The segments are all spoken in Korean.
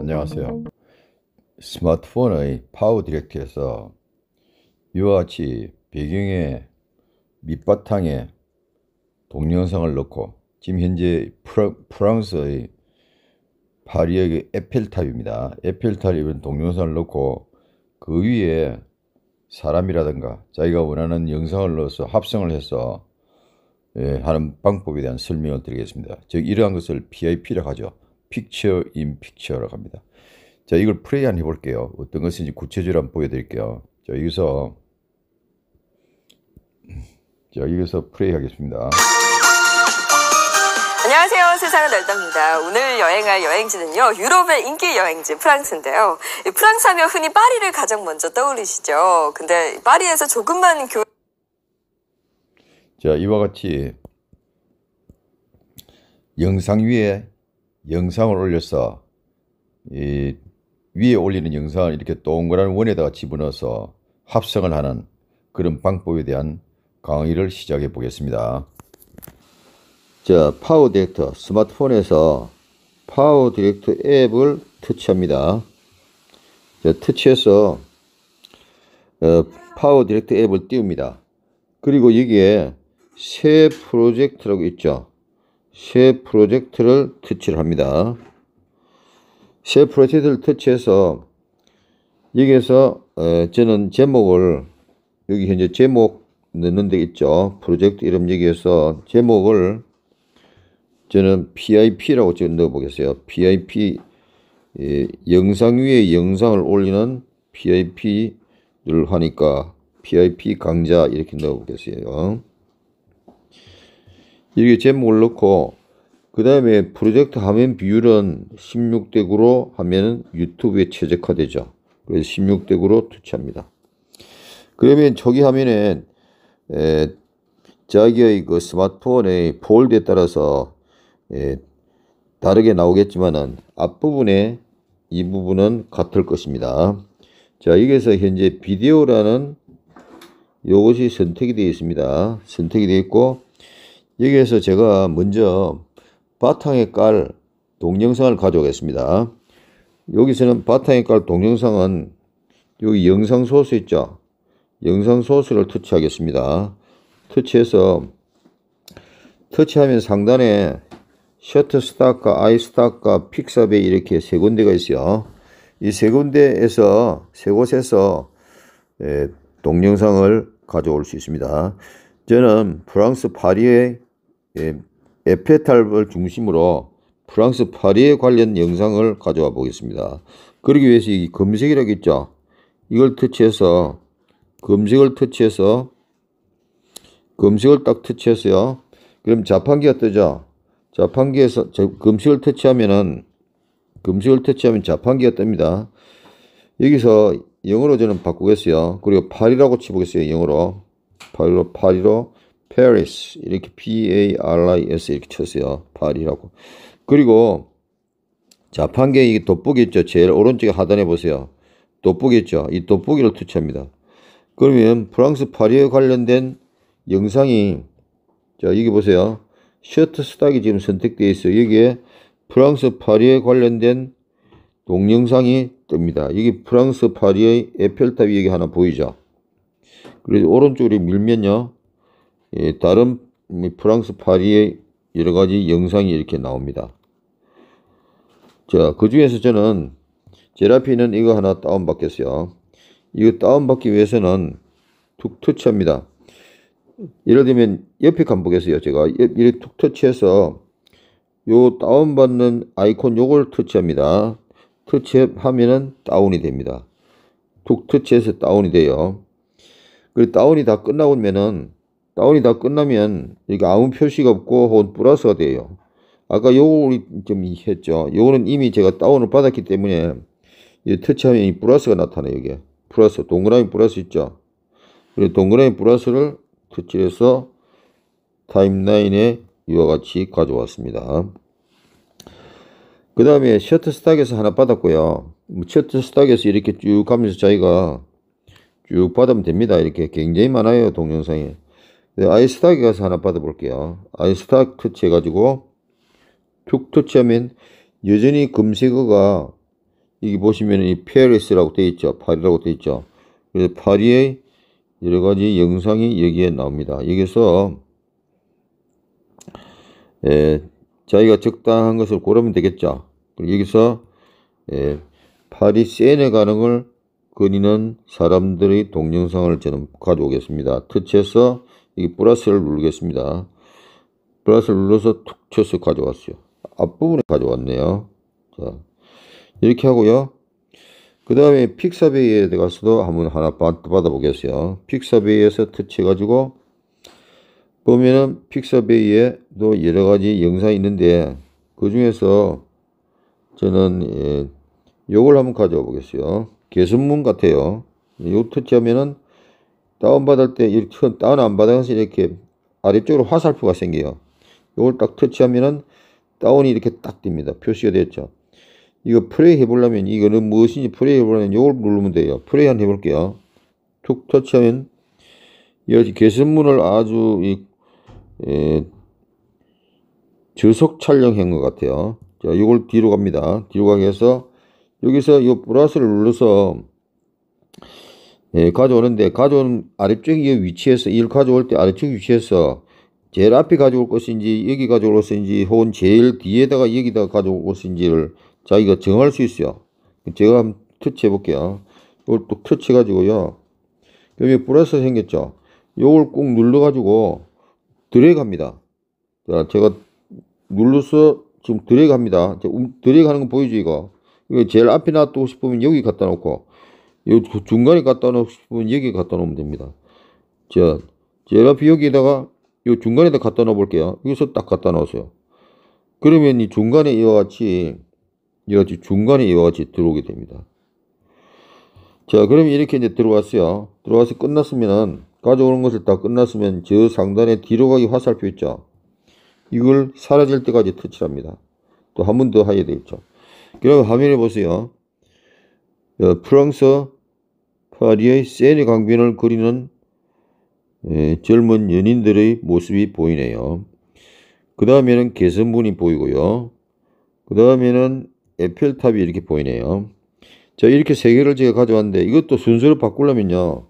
안녕하세요. 스마트폰의 파워 디렉트에서 이와 같이 배경에 밑바탕에 동영상을 넣고 지금 현재 프랑스의 파리의 에펠탑입니다. 에펠탑에 동영상을 넣고 그 위에 사람이라든가 자기가 원하는 영상을 넣어서 합성을 해서 예, 하는 방법에 대한 설명을 드리겠습니다. 즉 이러한 것을 PIP라고 하죠. Picture in Picture라고 합니다. 자 이걸 플레이 한 해볼게요. 어떤 것인지 구체적으로 한번 보여드릴게요. 자 여기서 자 여기서 플레이 하겠습니다. 안녕하세요. 세상은 날답니다. 오늘 여행할 여행지는요. 유럽의 인기 여행지 프랑스인데요. 프랑스 하면 흔히 파리를 가장 먼저 떠올리시죠. 근데 파리에서 조금만 교 자, 이와 같이 영상 위에 영상을 올려서 이 위에 올리는 영상을 이렇게 동그란 원에다가 집어넣어서 합성을 하는 그런 방법에 대한 강의를 시작해 보겠습니다. 자, 파워 디렉터 스마트폰에서 파워 디렉터 앱을 터치합니다. 자, 터치해서 어, 파워 디렉터 앱을 띄웁니다. 그리고 여기에 새 프로젝트라고 있죠. 새 프로젝트를 터치를 합니다. 새 프로젝트를 터치해서 여기에서 어, 저는 제목을 여기 현재 제목 넣는 데 있죠. 프로젝트 이름 여기에서 제목을 저는 PIP라고 지금 넣어보겠어요. PIP 예, 영상 위에 영상을 올리는 PIP를 하니까 PIP 강좌 이렇게 넣어보겠어요. 이렇게 제목을 넣고 그 다음에 프로젝트 화면 비율은 16대 9로 하면 유튜브에 최적화되죠. 그래서 16대 9로 투치합니다. 그러면 초기 화면에 에, 자기의 그 스마트폰의 폴드에 따라서 에, 다르게 나오겠지만은 앞부분에 이 부분은 같을 것입니다. 자, 여기서 현재 비디오라는 이것이 선택이 되어 있습니다. 선택이 되어 있고 여기에서 제가 먼저 바탕에 깔 동영상을 가져오겠습니다. 여기서는 바탕에 깔 동영상은 여기 영상 소스 있죠? 영상 소스를 터치하겠습니다. 터치해서 터치하면 상단에 셔터스타과아이스타과 픽사베 이렇게 세 군데가 있어요. 이 세 군데에서 세 곳에서 예, 동영상을 가져올 수 있습니다. 저는 프랑스 파리의 예, 에펠탈을 중심으로 프랑스 파리에 관련 영상을 가져와 보겠습니다. 그러기 위해서 이 검색이라고 있죠. 이걸 터치해서 검색을 터치해서 검색을 딱 터치해서요. 그럼 자판기가 뜨죠. 자판기에서 검색을 터치하면은 검색을 터치하면 자판기가 뜹니다. 여기서 영어로 저는 바꾸겠어요. 그리고 8이라고 치보겠어요. 영어로. 8로 8이로 Paris 이렇게 P A R I S 이렇게 쳤어요. 파리라고. 그리고 자판기 이게 돋보기 있죠. 제일 오른쪽 하단에 보세요. 돋보기 있죠. 이 돋보기를 투치합니다. 그러면 프랑스 파리에 관련된 영상이 자 여기 보세요. 셔터스탁이 지금 선택되어 있어요. 여기에 프랑스 파리에 관련된 동영상이 뜹니다. 여기 프랑스 파리의 에펠탑 이 여기 하나 보이죠. 그리고 오른쪽으로 밀면요. 예, 다른 프랑스 파리의 여러 가지 영상이 이렇게 나옵니다. 자, 그 중에서 저는 제라피는 이거 하나 다운받겠어요. 이거 다운받기 위해서는 툭 터치합니다. 예를 들면 옆에 간보겠어요. 제가 이렇게 툭 터치해서 요 다운받는 아이콘 요걸 터치합니다. 터치하면은 다운이 됩니다. 툭 터치해서 다운이 돼요. 그리고 다운이 다 끝나고 오면은 다운이 다 끝나면 이게 아무 표시가 없고 혹은 플러스가 돼요. 아까 요걸좀 했죠. 요거는 이미 제가 다운을 받았기 때문에 이 터치하면 이 플러스가 나타나요. 이게 플러스 동그라미 플러스 있죠. 그리고 동그라미 플러스를 터치해서 타임라인에 이와 같이 가져왔습니다. 그 다음에 셔터스탁에서 하나 받았고요. 뭐 셔터스탁에서 이렇게 쭉 가면서 자기가 쭉 받으면 됩니다. 이렇게 굉장히 많아요. 동영상에. 네, 아이스타크 가서 하나 받아볼게요. 아이스타크 터치해가지고 툭 터치하면 여전히 검색어가 여기 보시면 이 페리스라고 되어 있죠. 파리라고 되어 있죠. 그래서 파리의 여러 가지 영상이 여기에 나옵니다. 여기서 예, 자기가 적당한 것을 고르면 되겠죠. 그리고 여기서 예, 파리 세네 가능을 거니는 사람들의 동영상을 저는 가져오겠습니다. 터치해서 여기 플러스를 누르겠습니다. 플러스를 눌러서 툭 쳐서 가져왔어요. 앞부분에 가져왔네요. 자, 이렇게 하고요. 그 다음에 픽사베이에 들어가서도 한번 하나 받아보겠어요. 픽사베이에서 터치해가지고 보면은 픽사베이에도 여러가지 영상이 있는데 그 중에서 저는 예, 요걸 한번 가져와 보겠어요. 개선문 같아요. 요 터치하면은 다운받을 때 이렇게 다운 안 받아서 이렇게 아래쪽으로 화살표가 생겨요. 이걸 딱 터치하면은 다운이 이렇게 딱 됩니다. 표시가 됐죠. 이거 플레이 해보려면 이거는 무엇인지 플레이 해보려면 이걸 누르면 돼요. 플레이 한 해볼게요. 툭 터치하면 이 여기 개선문을 아주 이, 에, 저속 촬영한 것 같아요. 자, 이걸 뒤로 갑니다. 뒤로 가게 해서 여기서 이 플러스를 눌러서 예, 가져오는데 가져오는 아래쪽이 위치해서 이를 가져올 때 아래쪽 위치해서 제일 앞에 가져올 것인지 여기 가져올 것인지 혹은 제일 뒤에다가 여기다가 가져올 것인지를 자기가 정할 수 있어요. 제가 한번 터치해 볼게요. 이걸 또 터치해 가지고요. 여기 플러스 생겼죠. 요걸 꼭 눌러 가지고 드래그 합니다. 자, 제가 눌러서 지금 드래그 합니다. 음, 드래그 하는 거 보이죠, 이거? 이거 제일 앞에 놔두고 싶으면 여기 갖다 놓고 요 중간에 갖다 놓으면 여기 갖다 놓으면 됩니다. 자, 제가피 여기에다가 요 중간에다 갖다 놓아 볼게요. 여기서 딱 갖다 놓으세요. 그러면 이 중간에 이와 같이 이와 같이 중간에 이와 같이 들어오게 됩니다. 자, 그러면 이렇게 이제 들어왔어요. 들어와서 끝났으면은 가져오는 것을 다 끝났으면 저 상단에 뒤로 가기 화살표 있죠. 이걸 사라질 때까지 터치합니다. 또 한 번 더 하게 되겠죠. 그럼 화면에 보세요. 어, 프랑스 파리의 세네 강변을 그리는 젊은 연인들의 모습이 보이네요. 그 다음에는 개선문이 보이고요. 그 다음에는 에펠탑이 이렇게 보이네요. 자 이렇게 세 개를 제가 가져왔는데 이것도 순서를 바꾸려면요.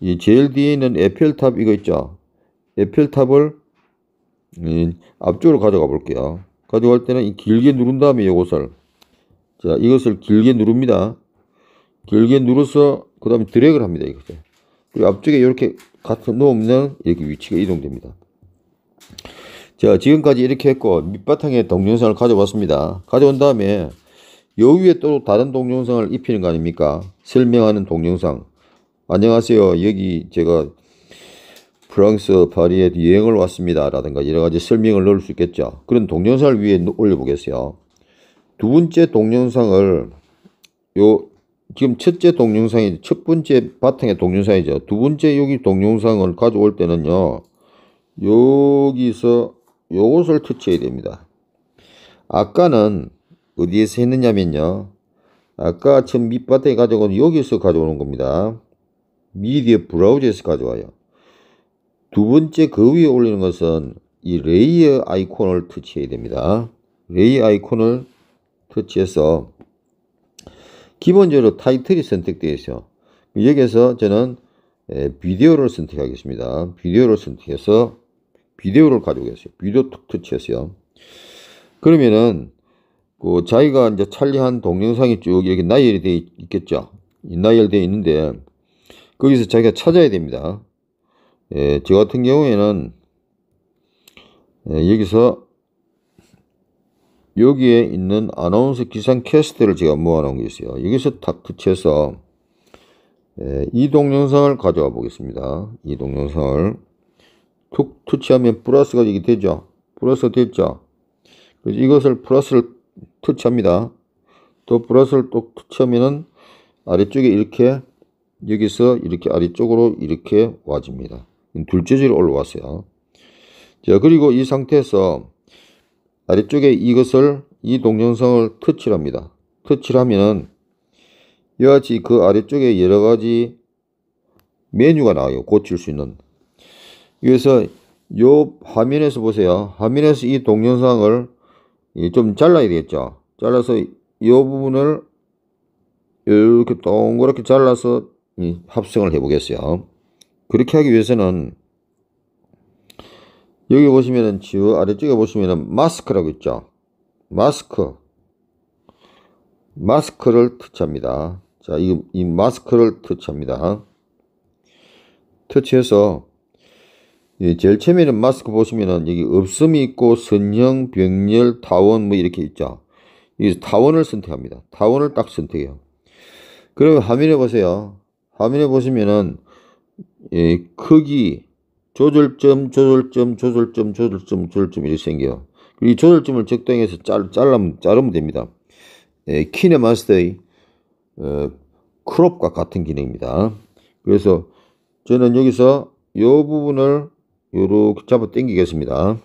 이 제일 뒤에 있는 에펠탑 이거 있죠. 에펠탑을 음, 앞쪽으로 가져가 볼게요. 가져갈 때는 길게 누른 다음에 이것을 자 이것을 길게 누릅니다. 길게 누르서 그 다음에 드래그를 합니다. 이거죠. 그리고 앞쪽에 이렇게 같은 놓으면 이렇게 위치가 이동됩니다. 자, 지금까지 이렇게 했고 밑바탕에 동영상을 가져왔습니다. 가져온 다음에 여위에또 다른 동영상을 입히는 거 아닙니까? 설명하는 동영상. 안녕하세요. 여기 제가 프랑스 파리에 여행을 왔습니다. 라든가 여러 가지 설명을 넣을 수 있겠죠. 그런 동영상을 위에 올려보겠어요. 두 번째 동영상을 요 지금 첫째 동영상이 첫 번째 바탕의 동영상이죠. 두 번째 여기 동영상을 가져올 때는요. 여기서 요것을 터치해야 됩니다. 아까는 어디에서 했느냐면요. 아까 첫 밑바탕에 가져온 여기서 가져오는 겁니다. 미디어 브라우저에서 가져와요. 두 번째 그 위에 올리는 것은 이 레이어 아이콘을 터치해야 됩니다. 레이어 아이콘을 터치해서 기본적으로 타이틀이 선택되어 있어요. 여기에서 저는 비디오를 선택하겠습니다. 비디오를 선택해서 비디오를 가져오겠어요. 비디오 툭 터치했어요. 그러면은 그 자기가 이제 촬영한 동영상이 쭉 여기 나열이 되어 있겠죠. 나열되어 있는데 거기서 자기가 찾아야 됩니다. 예, 저 같은 경우에는 예, 여기서 여기에 있는 아나운서 기상 캐스트를 제가 모아놓은 게 있어요. 여기서 탁 붙여서 예, 이 동영상을 가져와 보겠습니다. 이 동영상을 툭 터치하면 플러스가 이게 되죠. 플러스 됐죠. 그래서 이것을 플러스를 터치합니다. 또 플러스를 또 터치하면은 아래쪽에 이렇게 여기서 이렇게 아래쪽으로 이렇게 와집니다. 둘째 줄 올라왔어요. 자 그리고 이 상태에서 아래쪽에 이것을 이 동영상을 터치합니다. 를 터치하면은 를 이와 같이 그 아래쪽에 여러 가지 메뉴가 나와요. 고칠 수 있는. 그래서 요 화면에서 보세요. 화면에서 이 동영상을 좀 잘라야 되겠죠. 잘라서 이 부분을 이렇게 동그랗게 잘라서 합성을 해보겠어요. 그렇게 하기 위해서는 여기 보시면은 지우 아래쪽에 보시면은 마스크라고 있죠. 마스크. 마스크를 터치합니다. 자, 이, 이 마스크를 터치합니다. 터치해서 예, 제일 처음에는 마스크 보시면은 여기 없음이 있고 선형, 병렬, 타원 뭐 이렇게 있죠. 이 타원을 선택합니다. 타원을 딱 선택해요. 그러면 화면에 보세요. 화면에 보시면은 예, 크기 조절점, 조절점, 조절점, 조절점, 조절점 이렇게 생겨요. 이 조절점을 적당히 해서 잘, 잘라면, 자르면 됩니다. 에, 예, 키네마스터의 어, 크롭과 같은 기능입니다. 그래서 저는 여기서 이 부분을 이렇게 잡아 당기겠습니다.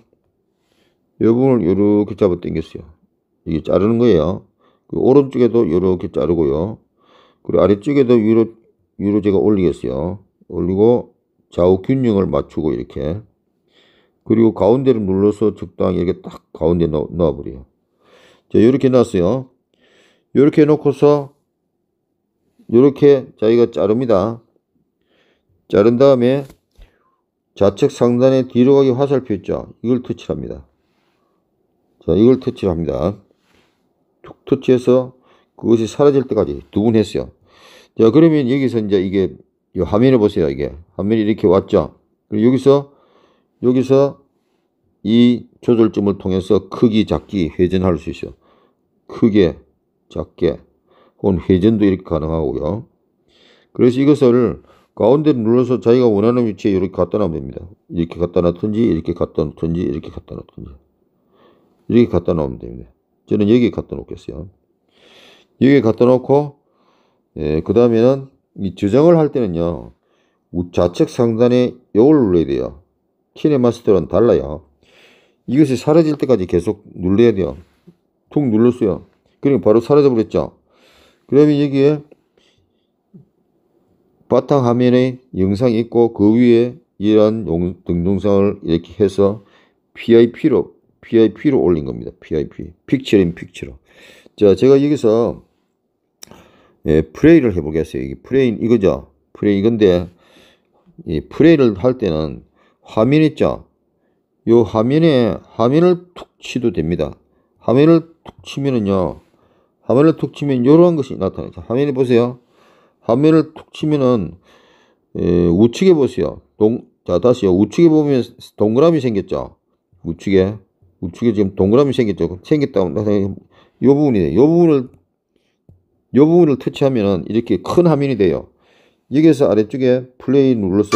이 부분을 이렇게 잡아 당겼어요. 이게 자르는 거예요. 그 오른쪽에도 이렇게 자르고요. 그리고 아래쪽에도 위로, 위로 제가 올리겠어요. 올리고 좌우 균형을 맞추고 이렇게 그리고 가운데를 눌러서 적당히 이렇게 딱 가운데 넣, 어버려요 자, 이렇게 놨어요. 이렇게 해놓고서 이렇게 자기가 자릅니다. 자른 다음에 좌측 상단에 뒤로 가기 화살표 있죠. 이걸 터치합니다. 자, 이걸 터치합니다. 툭 터치해서 그것이 사라질 때까지 두번 했어요. 자, 그러면 여기서 이제 이게 이 화면을 보세요. 이게 화면이 이렇게 왔죠. 그리고 여기서 여기서 이 조절점을 통해서 크기 작기 회전할 수 있어요. 크게 작게 혹은 회전도 이렇게 가능하고요. 그래서 이것을 가운데 눌러서 자기가 원하는 위치에 이렇게 갖다 놓으면 됩니다. 이렇게 갖다 놨든지 이렇게 갖다 놓든지 이렇게 갖다 놓든지 이렇게 갖다 놓으면 됩니다. 저는 여기 갖다 놓겠어요. 여기 갖다 놓고 예, 그 다음에는 이 저장을 할 때는요. 좌측 상단에 요걸 눌러야 돼요. 키네마스터는 달라요. 이것이 사라질 때까지 계속 눌러야 돼요. 툭 눌렀어요. 그리고 바로 사라져 버렸죠. 그러면 여기에 바탕 화면에 영상이 있고 그 위에 이러한 용, 동영상을 이렇게 해서 PIP로 PIP로 올린 겁니다. PIP 픽처인 픽처로. 자, 제가 여기서 예, 프레이를 해보겠어요. 이게 프레이, 이거죠. 프레이, 이건데, 이 프레이를 할 때는 화면 있죠. 요 화면에, 화면을 툭 치도 됩니다. 화면을 툭 치면은요, 화면을 툭 치면 요런 것이 나타나죠. 화면에 보세요. 화면을 툭 치면은, 예, 우측에 보세요. 동, 자, 다시요. 우측에 보면 동그라미 생겼죠. 우측에. 우측에 지금 동그라미 생겼죠. 생겼다고. 요부분이요 부분을 이 부분을 터치하면 이렇게 큰 화면이 돼요. 여기에서 아래쪽에 플레이 눌러서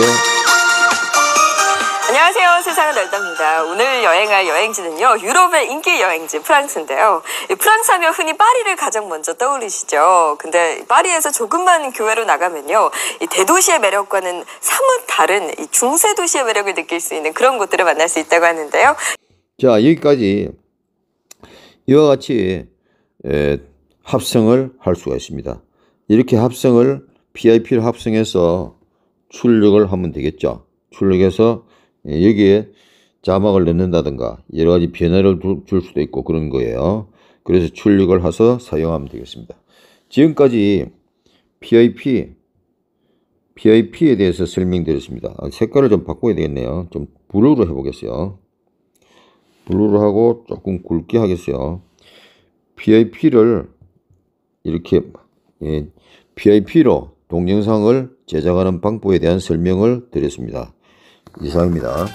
안녕하세요. 세상은 넓답니다. 오늘 여행할 여행지는요. 유럽의 인기 여행지 프랑스인데요. 프랑스 하면 흔히 파리를 가장 먼저 떠올리시죠. 근데 파리에서 조금만 교외로 나가면요. 이 대도시의 매력과는 사뭇 다른 이 중세 도시의 매력을 느낄 수 있는 그런 곳들을 만날 수 있다고 하는데요. 자, 여기까지 이와 같이 에, 합성을 할 수가 있습니다. 이렇게 합성을 PIP를 합성해서 출력을 하면 되겠죠. 출력해서 예, 여기에 자막을 넣는다든가 여러 가지 변화를 줄 수도 있고 그런 거예요. 그래서 출력을 해서 사용하면 되겠습니다. 지금까지 PIP, PIP에 대해서 설명드렸습니다. 아, 색깔을 좀 바꿔야 되겠네요. 좀 블루로 해보겠어요. 블루로 하고 조금 굵게 하겠어요. PIP를 이렇게 예, PIP로 동영상을 제작하는 방법에 대한 설명을 드렸습니다. 이상입니다.